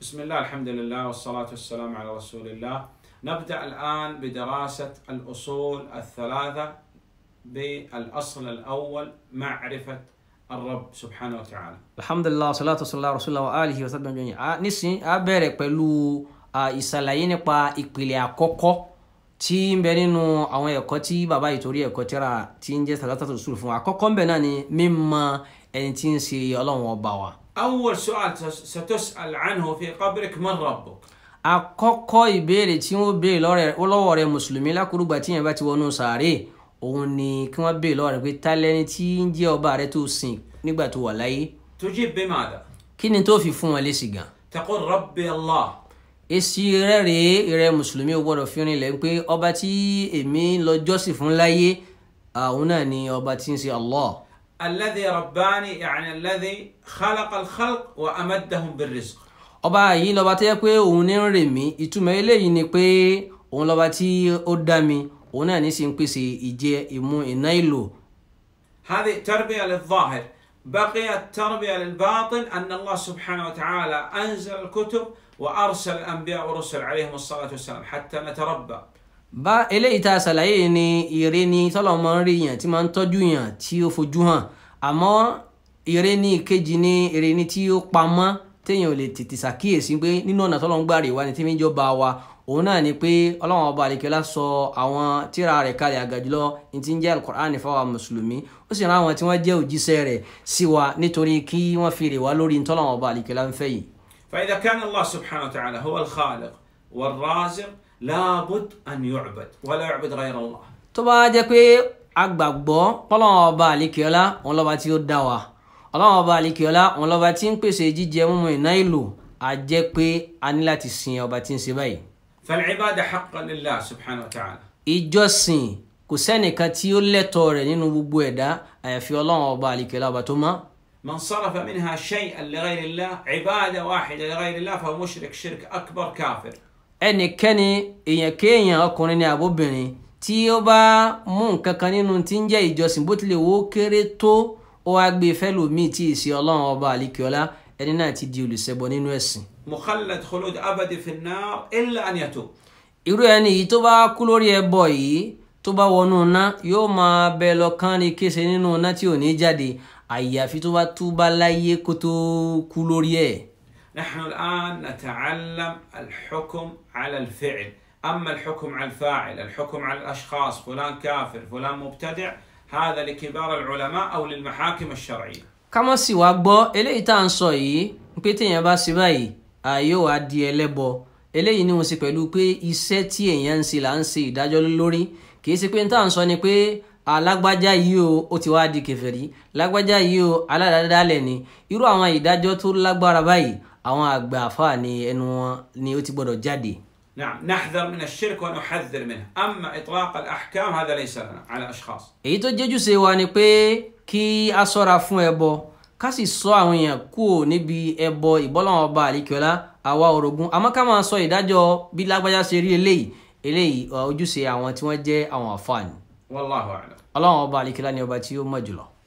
بسم الله الحمد لله والصلاة والسلام على رسول الله نبدأ الآن بدراسة الأصول الثلاثة بالأصل الأول معرفة الرب سبحانه وتعالى الحمد لله والصلاة والسلام على رسول الله وآله وصحبه جميعا آه، نسي أبرك آه، بلو pẹ̀lú با آه، nípa ìpìlẹ̀ àkọ́kọ́ tí ń bẹ nínú àwọn ẹ̀kọ́ tí bàbá ìtòrí ẹ̀kọ́ tíra tí ń jẹ́ sàlátàtò sùúrù fún wa àkọ́kọ́ ń bẹ ni mímọ̀ ẹni tí ṣe ọlọ́run ọba wa أول سؤال ستسأل عنه في قبرك من ربك àkọ́kọ́ ìbéèrè tí wọ́n béèrè lọ́wọ́ rẹ̀ mùsùlùmí lákùrúgbà tí yẹn bá ti wọnú sàárè òun ni kí wọ́n béèrè lọ́wọ́ rẹ̀ pé ta lẹni tí ń jẹ́ ọba rẹ̀ tó sìn nígbà tó wà láyé. tují bímọ àdá. kí ni tó fi fún wọn lésì gan. taqul rabbi allah. èsì rẹ̀ rèé ìrẹ mùsùlùmí ò gbọ́dọ̀ fi rinlẹ̀ pé ọba tí èmi lọ jọ́sìn fún láyé àwọn náà ni ọba tí ń ṣe allah. يعني ọba yìí lọ́ba tó yẹ pé òun ní rè mí ìtumọ̀ eléyìí ni بي اون òun náà ní sì ń pèsè ìjẹ ìmu ije ايجي ايمو اينايلو هذه تربيه للظاهر بقي التربية للباطن أن الله سبحانه وتعالى أنزل الكتب وأرسل الأنبياء والرسل عليهم الصلاة والسلام حتى نتربى bá eléyìí tá a ṣàlàyé ni ire ni tọ́lọ́mọ ń rí yàn tí máa ń tọ́jú yàn tí ó fojú hàn àmọ́ ire ní ìkejì ni ire ni tí ó pamọ́ téèyàn ò lè tètè ṣàkíyèsí pé nínú ọ̀nà tọ́lọ́mọ gbà rè wá ni tí mi ń jọba wa òun náà ni pé ọlọ́run ọba àlekèlá sọ àwọn tíra rẹ̀ kalẹ̀ àgàjùlọ ní ti ń jẹ́ alukur'an fáwọn mùsùlùmí ó sì rán àwọn tí wọ́n jẹ́ òjíṣẹ́ rẹ̀ sí wa nítorí kí wọ́n fi rè wá lórí ntọ́lọ́run ọba àlekèlá ń fẹ́ yìí. فإذا كان الله سبحانه وتعالى هو الخالق والرازق láàbùd an yu'bad wala yu'bad ghayra Allah. tó bá jẹ́ pé agbàgbọ́ pọ́lọ́wọ́n ọba àlekèọ́lá òun lọ́ba tí ó dá wa ọlọ́wọ́n ọba àlekèọ́lá òun lọ́ba tí ń pèsè jíjẹ mímu ìná ìlú a jẹ́ pé a ní láti sin ọba tí ń ṣe báyìí. fal-ibada haqqan lillah subhanahu wa ta'ala. ìjọsìn kò sẹ́nìkan tí ó lẹ́tọ̀ọ́ rẹ̀ nínú gbogbo ẹ̀dá àyàfi ọlọ́run ọba àlìkẹ́lá ọba tó mọ́. من صرف منها شيئا لغير الله عبادة واحدة لغير الله فهو مشرك شرك أكبر كافر ẹnikẹ́ni èèyàn kéèyàn ọkùnrin ni àbóbìnrin tí ó bá mú nǹkan kan nínú tí ń jẹ́ ìjọsìn bó tilẹ̀ wó kéré tó ó wá gbé fẹ́lòmíì tí ìṣe ọlọ́run ọba àlìkíọ́lá ẹni náà ti di olùṣẹbọ nínú ẹ̀sìn. mukhallat khulud abadi finnar illa an yatub. irú ẹni yìí tó bá kú lórí ẹbọ yìí tó bá wọnú iná yóò máa bẹ lọ kán ní kése nínú iná tí ò ní jáde àyàfi tó bá túbá láyé kú lórí ẹ̀. نحن الآن نتعلم الحكم على الفعل أما الحكم على الفاعل الحكم على الأشخاص فلان كافر فلان مبتدع هذا لكبار العلماء أو للمحاكم الشرعية kámọ́ sì wá gbọ́ eléyìí tá à ń sọ yìí pé téèyàn bá ṣe báyìí ààyè ò wá di ẹlẹ́bọ eléyìí ni mo ṣe pẹ̀lú pé iṣẹ́ tí èèyàn ń ṣe là ń ṣe ìdájọ́ lórí kì í ṣe pé tá à ń ni pé alágbájá yìí o ó ti wá di kèfèrí lágbájá yìí o aládàádálẹ̀ ni irú àwọn ìdájọ́ tó lágbára báyìí àwọn àgbà àfáà ni ẹnu wọn ni ó ti gbọdọ̀ jáde. نعم نحذر من الشرك ونحذر منه أما إطلاق الأحكام هذا ليس لنا على أشخاص èyí tó jẹ́jú ṣe wa ni pé kí a ṣọ́ra fún ẹbọ ká sì sọ àwọn èèyàn kúrò níbi ẹbọ ìbọ́lọ́wọ́n ọba àlìkíọ́lá àwa orogún àmọ́ ká máa sọ ìdájọ́ bí lágbájá ṣe rí eléyìí eléyìí ojúṣe àwọn tí wọ́n jẹ́ àwọn àfáàní. wallahu a'lam. ọlọ́run ọba àlìkíọ́lá ni ọba tí ó mọ̀ jùlọ.